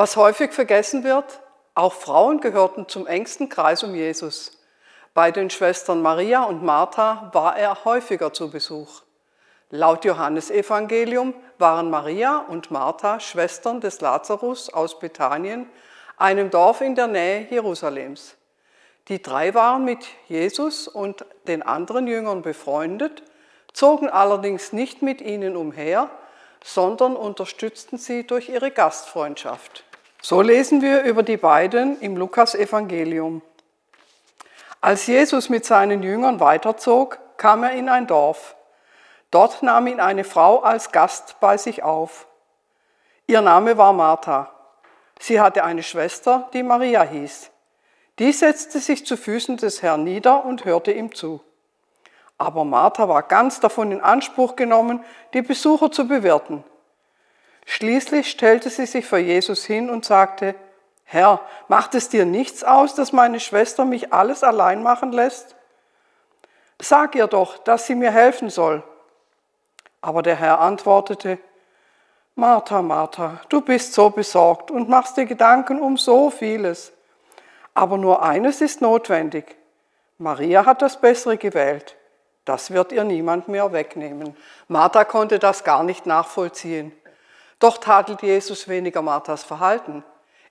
Was häufig vergessen wird, auch Frauen gehörten zum engsten Kreis um Jesus. Bei den Schwestern Maria und Martha war er häufiger zu Besuch. Laut Johannesevangelium waren Maria und Martha Schwestern des Lazarus aus Bethanien, einem Dorf in der Nähe Jerusalems. Die drei waren mit Jesus und den anderen Jüngern befreundet, zogen allerdings nicht mit ihnen umher, sondern unterstützten sie durch ihre Gastfreundschaft. So lesen wir über die beiden im Lukas-Evangelium. Als Jesus mit seinen Jüngern weiterzog, kam er in ein Dorf. Dort nahm ihn eine Frau als Gast bei sich auf. Ihr Name war Martha. Sie hatte eine Schwester, die Maria hieß. Die setzte sich zu Füßen des Herrn nieder und hörte ihm zu. Aber Martha war ganz davon in Anspruch genommen, die Besucher zu bewirten. Schließlich stellte sie sich vor Jesus hin und sagte, Herr, macht es dir nichts aus, dass meine Schwester mich alles allein machen lässt? Sag ihr doch, dass sie mir helfen soll. Aber der Herr antwortete, Martha, Martha, du bist so besorgt und machst dir Gedanken um so vieles. Aber nur eines ist notwendig. Maria hat das Bessere gewählt. Das wird ihr niemand mehr wegnehmen. Martha konnte das gar nicht nachvollziehen. Doch tadelt Jesus weniger Marthas Verhalten.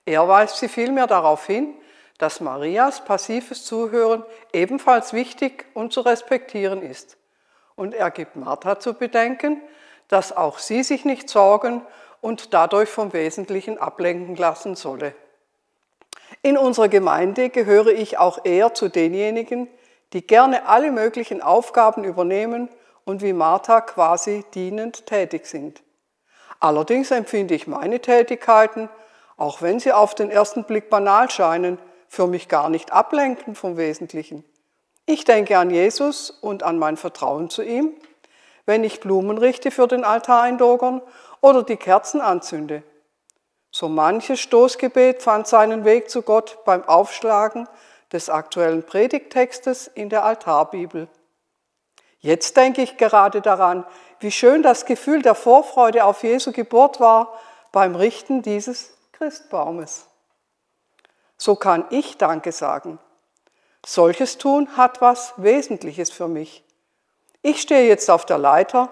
Er weist sie vielmehr darauf hin, dass Marias passives Zuhören ebenfalls wichtig und zu respektieren ist. Und er gibt Martha zu bedenken, dass auch sie sich nicht sorgen und dadurch vom Wesentlichen ablenken lassen solle. In unserer Gemeinde gehöre ich auch eher zu denjenigen, die gerne alle möglichen Aufgaben übernehmen und wie Martha quasi dienend tätig sind. Allerdings empfinde ich meine Tätigkeiten, auch wenn sie auf den ersten Blick banal scheinen, für mich gar nicht ablenken vom Wesentlichen. Ich denke an Jesus und an mein Vertrauen zu ihm, wenn ich Blumen richte für den Altar in Dogern oder die Kerzen anzünde. So manches Stoßgebet fand seinen Weg zu Gott beim Aufschlagen des aktuellen Predigttextes in der Altarbibel. Jetzt denke ich gerade daran, wie schön das Gefühl der Vorfreude auf Jesu Geburt war beim Richten dieses Christbaumes. So kann ich Danke sagen. Solches Tun hat was Wesentliches für mich. Ich stehe jetzt auf der Leiter,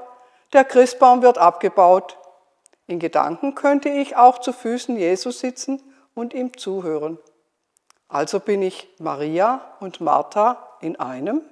der Christbaum wird abgebaut. In Gedanken könnte ich auch zu Füßen Jesu sitzen und ihm zuhören. Also bin ich Maria und Martha in einem